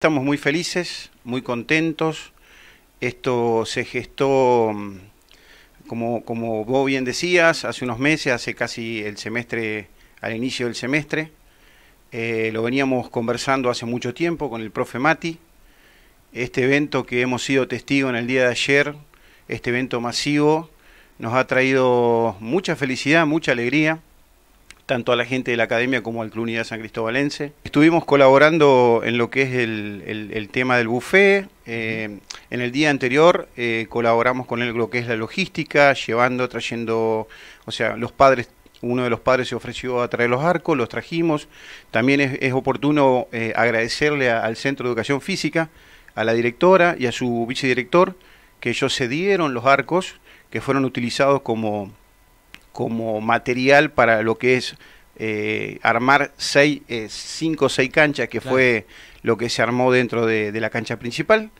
Estamos muy felices, muy contentos. Esto se gestó, mm, como, como vos bien decías, hace unos meses, hace casi el semestre, al inicio del semestre. Eh, lo veníamos conversando hace mucho tiempo con el profe Mati. Este evento que hemos sido testigo en el día de ayer, este evento masivo, nos ha traído mucha felicidad, mucha alegría tanto a la gente de la academia como al Club Unidad San Cristóbalense. Estuvimos colaborando en lo que es el, tema del buffet. Eh, en el día anterior eh, colaboramos con él lo que es la logística, llevando, trayendo, o sea, los padres uno de los padres se ofreció a traer los arcos, los trajimos. También es, oportuno eh, agradecerle al Centro de Educación Física, a la directora y a su vicedirector, que ellos cedieron los arcos que fueron utilizados como, como material para lo que es eh, armar seis, eh, cinco o seis canchas, que fue lo que se armó dentro de, la cancha principal.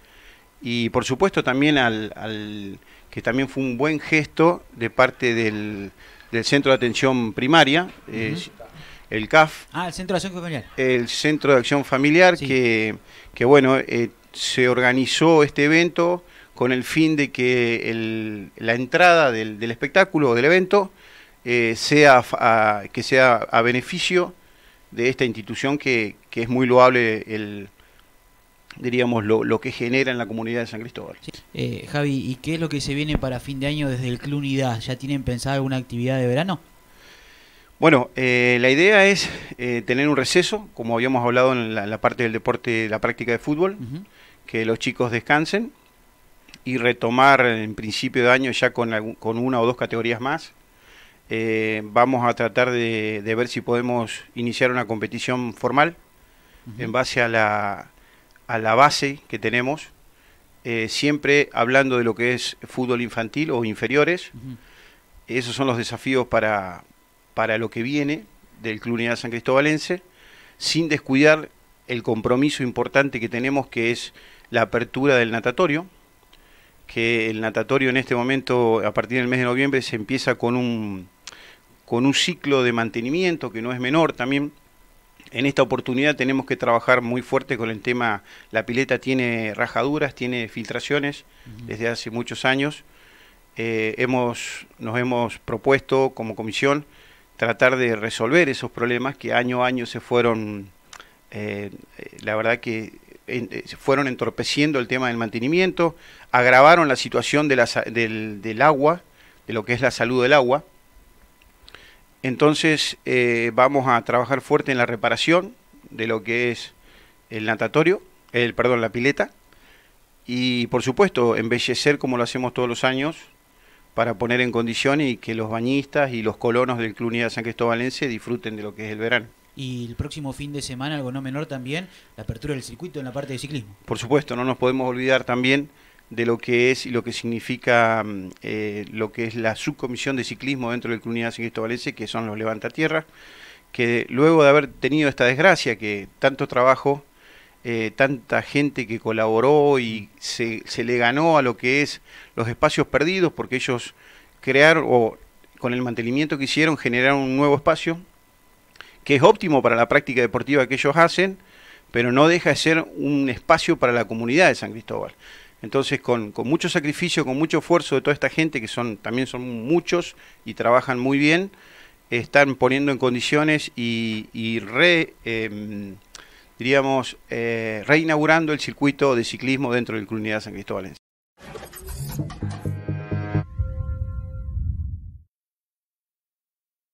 Y por supuesto también al, que también fue un buen gesto de parte del, Centro de Atención Primaria, el CAF. Ah, el Centro de Acción Familiar. El Centro de Acción Familiar, que, que, bueno, eh, se organizó este evento con el fin de que la entrada del, espectáculo o del evento eh, sea, a, que sea a beneficio de esta institución que, es muy loable el diríamos lo, que genera en la comunidad de San Cristóbal. Eh, Javi, ¿y qué es lo que se viene para fin de año desde el Club Unidad? ¿Ya tienen pensada alguna actividad de verano? Bueno, eh, la idea es tener un receso, como habíamos hablado en la, parte del deporte, la práctica de fútbol, que los chicos descansen y retomar en principio de año ya con, una o dos categorías más. Eh, vamos a tratar de, ver si podemos iniciar una competición formal en base a la, base que tenemos, eh, siempre hablando de lo que es fútbol infantil o inferiores. Esos son los desafíos para, para lo que viene del Club Unidad San Cristobalense, sin descuidar el compromiso importante que tenemos que es la apertura del natatorio, que el natatorio en este momento, a partir del mes de noviembre, se empieza con un, con un ciclo de mantenimiento que no es menor también. En esta oportunidad tenemos que trabajar muy fuerte con el tema, la pileta tiene rajaduras, tiene filtraciones desde hace muchos años. Eh, hemos, nos hemos propuesto como comisión tratar de resolver esos problemas que año a año se fueron, eh, eh, la verdad que eh, fueron entorpeciendo el tema del mantenimiento, agravaron la situación de del, agua, de lo que es la salud del agua. Entonces eh, vamos a trabajar fuerte en la reparación de lo que es el natatorio, el, perdón, la pileta, y por supuesto embellecer como lo hacemos todos los años para poner en condiciones y que los bañistas y los colonos del Club Unidad San Cristóbalense disfruten de lo que es el verano y el próximo fin de semana, algo no menor también, la apertura del circuito en la parte de ciclismo. Por supuesto, no nos podemos olvidar también de lo que es y lo que significa mm, eh, lo que es la subcomisión de ciclismo dentro del Club Unidad Ciclista Valencia, que son los Levantatierra, que luego de haber tenido esta desgracia, que tanto trabajo, eh, tanta gente que colaboró y se, se, le ganó a lo que es los espacios perdidos, porque ellos crearon, o con el mantenimiento que hicieron, generaron un nuevo espacio, que es óptimo para la práctica deportiva que ellos hacen, pero no deja de ser un espacio para la comunidad de San Cristóbal. Entonces, con, mucho sacrificio, con mucho esfuerzo de toda esta gente, que son también son muchos y trabajan muy bien, están poniendo en condiciones y, em, diríamos, eh, reinaugurando el circuito de ciclismo dentro del comunidad de San Cristóbal.